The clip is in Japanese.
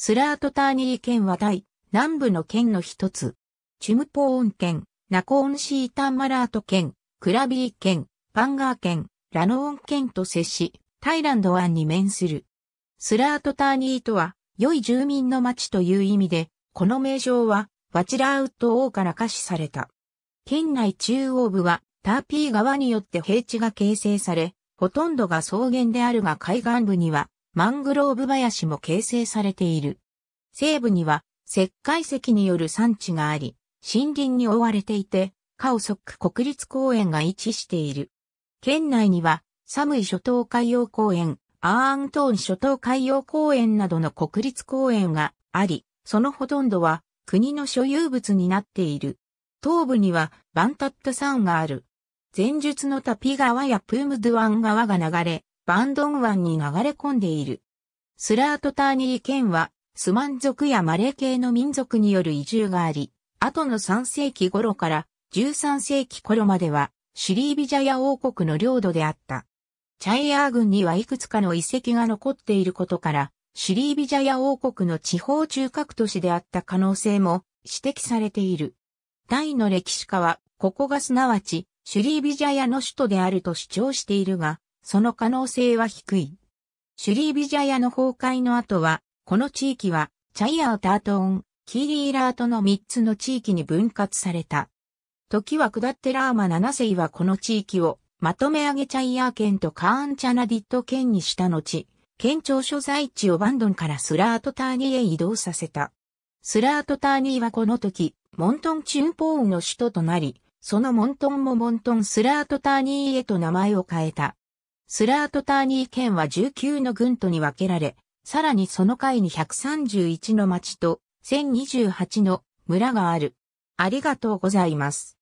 スラートターニー県はタイ、南部の県の一つ。チュムポーン県、ナコーンシータンマラート県、クラビー県、パンガー県、ラノーン県と接し、タイランド湾に面する。スラートターニーとは、良い住民の町という意味で、この名称は、ワチラーウッド王から可視された。県内中央部は、ターピー川によって平地が形成され、ほとんどが草原であるが海岸部には、マングローブ林も形成されている。西部には石灰石による産地があり、森林に覆われていて、カオソック国立公園が位置している。県内には、サムイ諸島海洋公園、アーントーン諸島海洋公園などの国立公園があり、そのほとんどは国の所有物になっている。東部にはバンタット山がある。前述のタピ川やプームドゥアン川が流れ、バンドン湾に流れ込んでいる。スラートターニー県は、スマン族やマレー系の民族による移住があり、後の3世紀頃から13世紀頃までは、シリービジャヤ王国の領土であった。チャイヤー軍にはいくつかの遺跡が残っていることから、シリービジャヤ王国の地方中核都市であった可能性も指摘されている。大の歴史家は、ここがすなわち、シュリービジャヤの首都であると主張しているが、その可能性は低い。シュリービジャヤの崩壊の後は、この地域は、チャイアータートーン、キーリーラートの3つの地域に分割された。時は下ってラーマ7世はこの地域を、まとめ上げチャイアー県とカーンチャナディット県にした後、県庁所在地をバンドンからスラートターニーへ移動させた。スラートターニーはこの時、モントンチュンポーンの首都となり、そのモントンもモントンスラートターニーへと名前を変えた。スラートターニー県は19の郡とに分けられ、さらにその下位に131の町と1028の村がある。ありがとうございます。